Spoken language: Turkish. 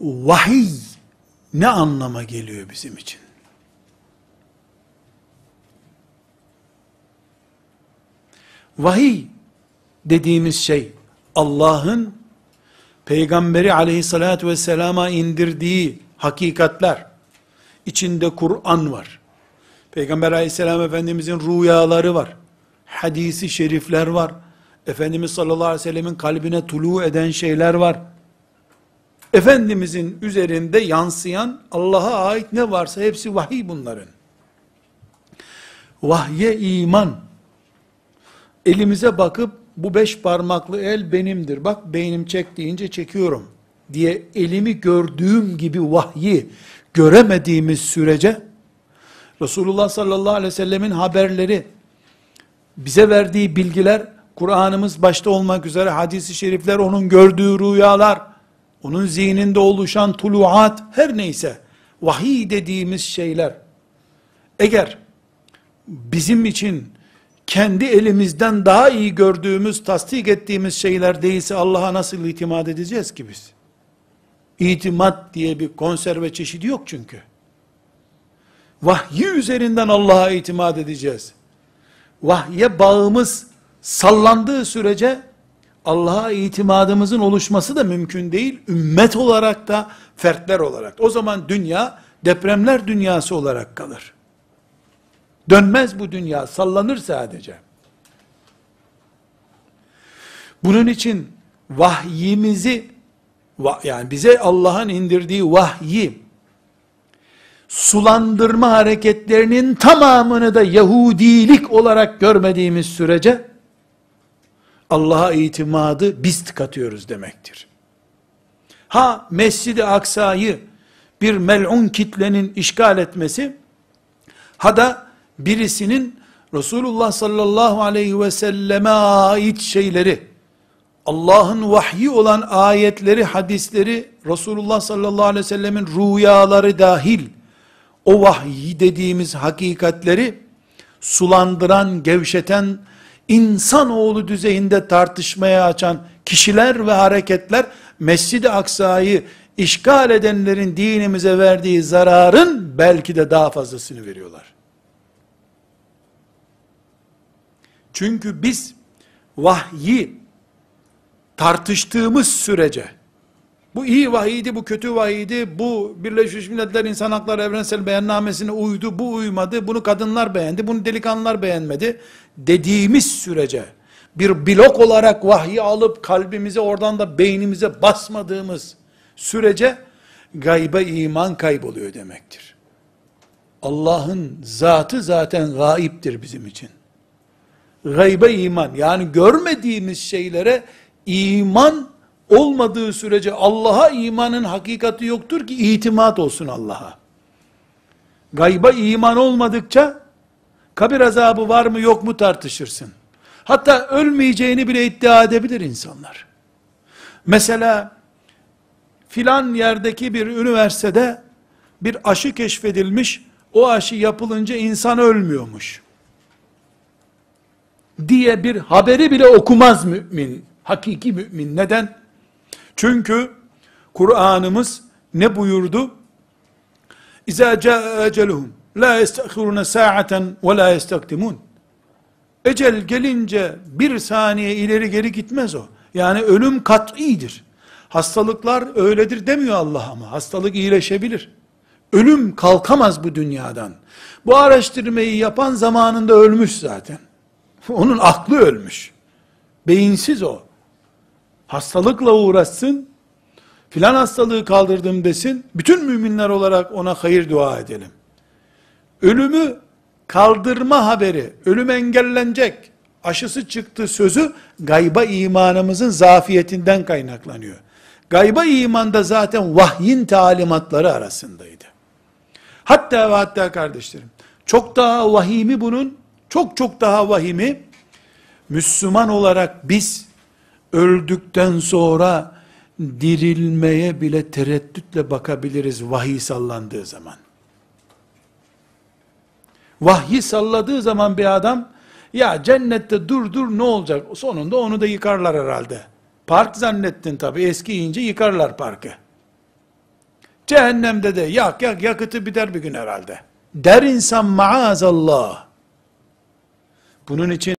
vahiy ne anlama geliyor bizim için? Vahiy dediğimiz şey Allah'ın peygamberi aleyhissalatü vesselama indirdiği hakikatler. içinde Kur'an var. Peygamber aleyhisselam efendimizin rüyaları var. Hadisi şerifler var. Efendimiz sallallahu aleyhi ve sellemin kalbine tulu eden şeyler var. Efendimizin üzerinde yansıyan Allah'a ait ne varsa hepsi vahiy bunların. Vahye iman. Elimize bakıp bu beş parmaklı el benimdir. Bak beynim çek deyince çekiyorum diye elimi gördüğüm gibi vahyi göremediğimiz sürece Resulullah sallallahu aleyhi ve sellemin haberleri bize verdiği bilgiler Kur'an'ımız başta olmak üzere hadisi şerifler onun gördüğü rüyalar onun zihninde oluşan tuluat, her neyse, vahiy dediğimiz şeyler, eğer bizim için kendi elimizden daha iyi gördüğümüz, tasdik ettiğimiz şeyler değilse Allah'a nasıl itimat edeceğiz ki biz? İtimat diye bir konserve çeşidi yok çünkü. Vahyi üzerinden Allah'a itimat edeceğiz. Vahye bağımız sallandığı sürece Allah'a itimadımızın oluşması da mümkün değil. Ümmet olarak da, fertler olarak. O zaman dünya, depremler dünyası olarak kalır. Dönmez bu dünya, sallanır sadece. Bunun için vahyimizi, yani bize Allah'ın indirdiği vahyi, sulandırma hareketlerinin tamamını da Yahudilik olarak görmediğimiz sürece, Allah'a itimadı biz tıkatıyoruz demektir. Ha Mescid-i Aksa'yı bir mel'un kitlenin işgal etmesi, ha da birisinin Resulullah sallallahu aleyhi ve selleme ait şeyleri, Allah'ın vahyi olan ayetleri, hadisleri, Resulullah sallallahu aleyhi ve sellemin rüyaları dahil, o vahyi dediğimiz hakikatleri sulandıran, gevşeten, insanoğlu düzeyinde tartışmaya açan kişiler ve hareketler Mescid-i Aksa'yı işgal edenlerin dinimize verdiği zararın belki de daha fazlasını veriyorlar. Çünkü biz vahyi tartıştığımız sürece bu iyi vahiydi, bu kötü vahiydi, bu Birleşmiş Milletler İnsan Hakları Evrensel Beyannamesi'ne uydu, bu uymadı, bunu kadınlar beğendi, bunu delikanlılar beğenmedi dediğimiz sürece bir blok olarak vahyi alıp kalbimize oradan da beynimize basmadığımız sürece gayba iman kayboluyor demektir. Allah'ın zatı zaten gaiptir bizim için. Gayba iman yani görmediğimiz şeylere iman olmadığı sürece Allah'a imanın hakikati yoktur ki itimat olsun Allah'a. Gayba iman olmadıkça kabir azabı var mı yok mu tartışırsın. Hatta ölmeyeceğini bile iddia edebilir insanlar. Mesela filan yerdeki bir üniversitede bir aşı keşfedilmiş, o aşı yapılınca insan ölmüyormuş. Diye bir haberi bile okumaz mümin, hakiki mümin. Neden? Çünkü Kur'an'ımız ne buyurdu? İza caa la yestahiruna sa'aten ve la yestakdimun. Ecel gelince bir saniye ileri geri gitmez o. Yani ölüm kat'idir. Hastalıklar öyledir demiyor Allah ama. Hastalık iyileşebilir. Ölüm kalkamaz bu dünyadan. Bu araştırmayı yapan zamanında ölmüş zaten. Onun aklı ölmüş. Beyinsiz o hastalıkla uğraşsın, filan hastalığı kaldırdım desin, bütün müminler olarak ona hayır dua edelim. Ölümü kaldırma haberi, ölüm engellenecek, aşısı çıktı sözü, gayba imanımızın zafiyetinden kaynaklanıyor. Gayba imanda zaten vahyin talimatları arasındaydı. Hatta ve hatta kardeşlerim, çok daha vahimi bunun, çok çok daha vahimi, Müslüman olarak biz, öldükten sonra dirilmeye bile tereddütle bakabiliriz vahiy sallandığı zaman. Vahyi salladığı zaman bir adam, ya cennette dur dur ne olacak? Sonunda onu da yıkarlar herhalde. Park zannettin tabi eski ince yıkarlar parkı. Cehennemde de yak yak yakıtı biter bir gün herhalde. Der insan maazallah. Bunun için